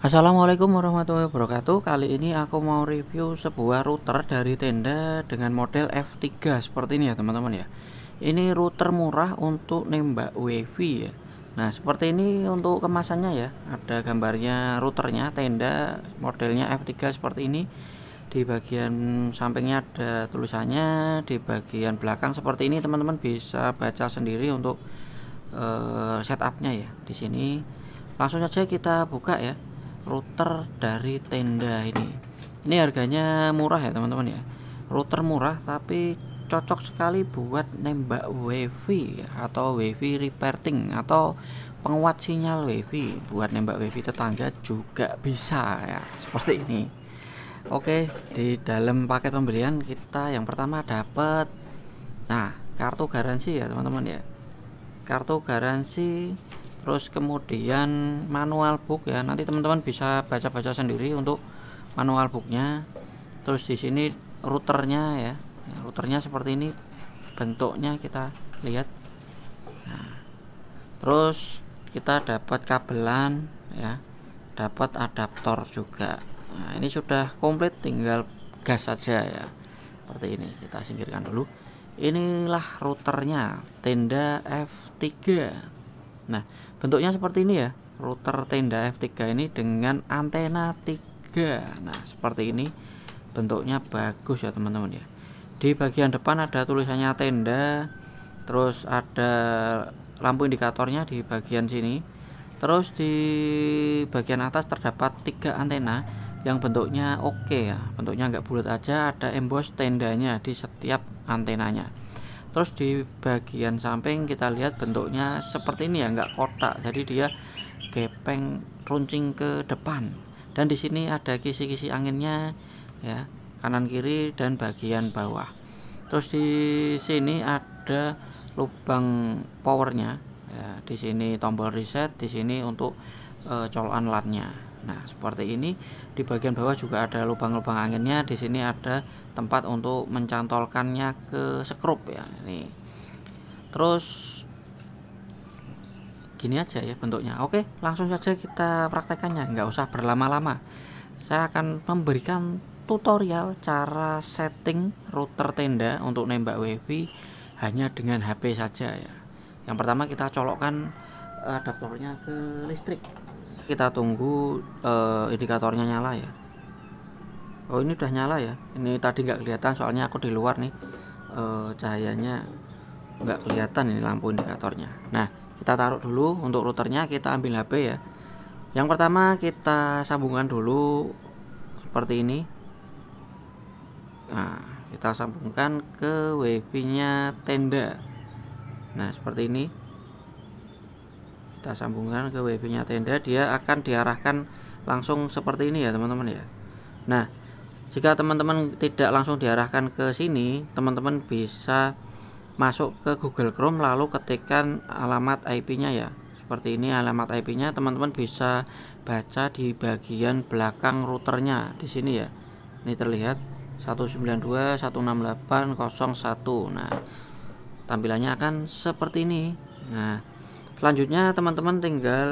Assalamualaikum warahmatullahi wabarakatuh Kali ini aku mau review sebuah router dari tenda dengan model F3 seperti ini ya teman-teman ya Ini router murah untuk nembak wifi ya Nah seperti ini untuk kemasannya ya Ada gambarnya routernya tenda modelnya F3 seperti ini Di bagian sampingnya ada tulisannya Di bagian belakang seperti ini teman-teman bisa baca sendiri untuk uh, setupnya ya di sini Langsung saja kita buka ya router dari tenda ini ini harganya murah ya teman-teman ya router murah tapi cocok sekali buat nembak wifi ya, atau wifi reporting atau penguat sinyal wifi buat nembak wifi tetangga juga bisa ya seperti ini oke di dalam paket pembelian kita yang pertama dapat nah kartu garansi ya teman-teman ya kartu garansi terus kemudian manual book ya nanti teman-teman bisa baca-baca sendiri untuk manual booknya terus di sini routernya ya. ya routernya seperti ini bentuknya kita lihat nah, terus kita dapat kabelan ya dapat adaptor juga nah ini sudah komplit tinggal gas saja ya seperti ini kita singkirkan dulu inilah routernya tenda F3 Nah, bentuknya seperti ini ya. Router tenda F3 ini dengan antena 3. Nah, seperti ini bentuknya bagus ya, teman-teman ya. Di bagian depan ada tulisannya tenda, terus ada lampu indikatornya di bagian sini. Terus di bagian atas terdapat tiga antena yang bentuknya oke okay ya. Bentuknya nggak bulat aja, ada emboss tendanya di setiap antenanya terus di bagian samping kita lihat bentuknya seperti ini ya nggak kotak jadi dia gepeng runcing ke depan dan di sini ada kisi-kisi anginnya ya kanan kiri dan bagian bawah terus di sini ada lubang powernya ya, di sini tombol reset di sini untuk e, colokan nya nah seperti ini di bagian bawah juga ada lubang-lubang anginnya di sini ada tempat untuk mencantolkannya ke sekrup ya ini terus gini aja ya bentuknya oke langsung saja kita praktekannya nggak usah berlama-lama saya akan memberikan tutorial cara setting router tenda untuk nembak wifi hanya dengan HP saja ya yang pertama kita colokkan eh, adaptornya ke listrik kita tunggu uh, indikatornya nyala ya oh ini udah nyala ya ini tadi nggak kelihatan soalnya aku di luar nih e, cahayanya nggak kelihatan ini lampu indikatornya nah kita taruh dulu untuk routernya kita ambil HP ya yang pertama kita sambungkan dulu seperti ini nah kita sambungkan ke wifi nya tenda nah seperti ini kita sambungkan ke wifi nya tenda dia akan diarahkan langsung seperti ini ya teman-teman ya nah jika teman-teman tidak langsung diarahkan ke sini teman-teman bisa masuk ke Google Chrome lalu ketikkan alamat IP-nya ya seperti ini alamat IP-nya teman-teman bisa baca di bagian belakang routernya di sini ya ini terlihat 192.168.01 nah tampilannya akan seperti ini nah selanjutnya teman-teman tinggal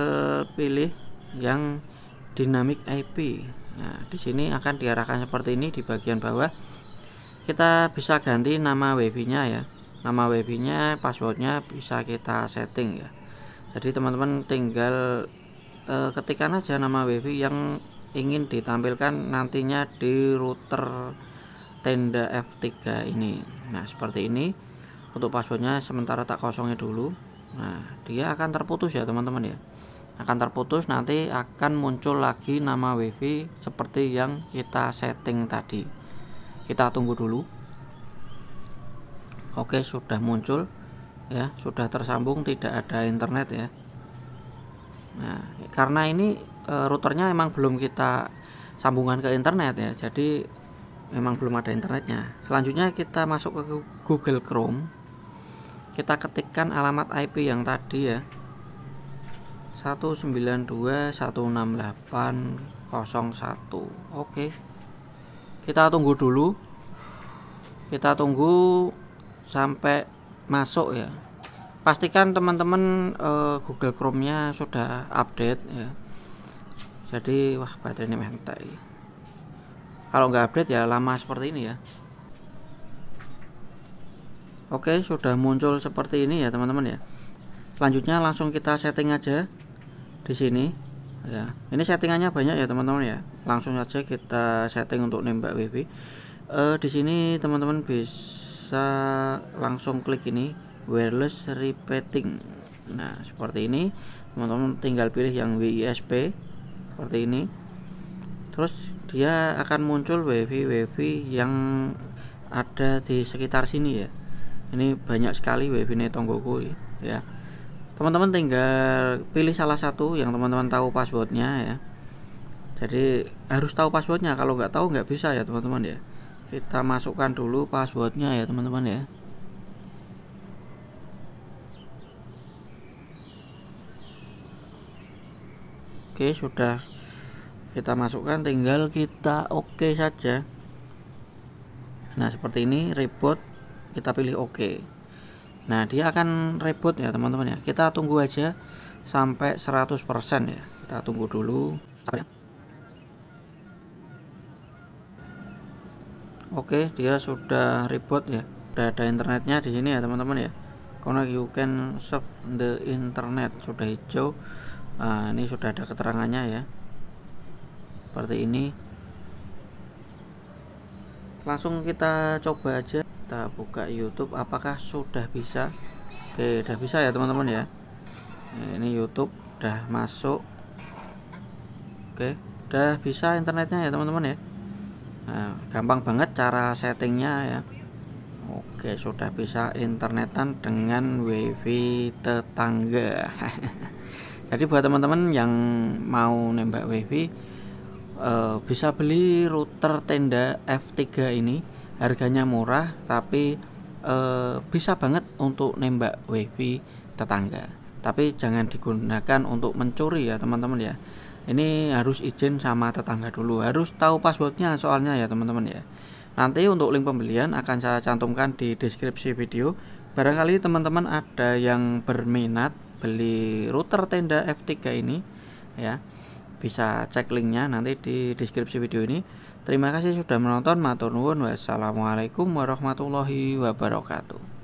pilih yang dynamic IP Nah, di sini akan diarahkan seperti ini di bagian bawah. Kita bisa ganti nama WiFi-nya ya. Nama WiFi-nya, passwordnya bisa kita setting ya. Jadi teman-teman tinggal ketikkan eh, ketikkan aja nama WiFi yang ingin ditampilkan nantinya di router tenda F3 ini. Nah, seperti ini. Untuk passwordnya sementara tak kosongnya dulu. Nah, dia akan terputus ya teman-teman ya akan terputus nanti akan muncul lagi nama wifi seperti yang kita setting tadi kita tunggu dulu oke sudah muncul ya sudah tersambung tidak ada internet ya nah karena ini e, routernya emang belum kita sambungan ke internet ya jadi memang belum ada internetnya selanjutnya kita masuk ke Google Chrome kita ketikkan alamat IP yang tadi ya 192.168.01 oke kita tunggu dulu kita tunggu sampai masuk ya pastikan teman-teman uh, Google Chrome nya sudah update ya jadi wah baterai ini mentek kalau nggak update ya lama seperti ini ya oke sudah muncul seperti ini ya teman-teman ya selanjutnya langsung kita setting aja di sini ya ini settingannya banyak ya teman-teman ya langsung saja kita setting untuk nembak wifi uh, eh, di sini teman-teman bisa langsung klik ini wireless repeating nah seperti ini teman-teman tinggal pilih yang WISP seperti ini terus dia akan muncul wifi wifi yang ada di sekitar sini ya ini banyak sekali wifi netonggoku ya teman-teman tinggal pilih salah satu yang teman-teman tahu passwordnya ya jadi harus tahu passwordnya kalau nggak tahu nggak bisa ya teman-teman ya kita masukkan dulu passwordnya ya teman-teman ya oke sudah kita masukkan tinggal kita oke okay saja nah seperti ini reboot kita pilih oke okay. Nah, dia akan reboot ya, teman-teman ya. Kita tunggu aja sampai 100% ya. Kita tunggu dulu. Oke, dia sudah reboot ya. Sudah ada internetnya di sini ya, teman-teman ya. Connect you can surf the internet sudah hijau. Nah, ini sudah ada keterangannya ya. Seperti ini. Langsung kita coba aja kita buka YouTube apakah sudah bisa Oke sudah bisa ya teman-teman ya ini YouTube udah masuk Oke udah bisa internetnya ya teman-teman ya nah, gampang banget cara settingnya ya Oke sudah bisa internetan dengan wifi tetangga jadi buat teman-teman yang mau nembak wifi eh, bisa beli router tenda F3 ini harganya murah tapi e, bisa banget untuk nembak wifi tetangga tapi jangan digunakan untuk mencuri ya teman-teman ya ini harus izin sama tetangga dulu harus tahu passwordnya soalnya ya teman-teman ya nanti untuk link pembelian akan saya cantumkan di deskripsi video barangkali teman-teman ada yang berminat beli router tenda F3 ini ya bisa cek linknya nanti di deskripsi video ini Terima kasih sudah menonton. Matur nuwun. Wassalamualaikum warahmatullahi wabarakatuh.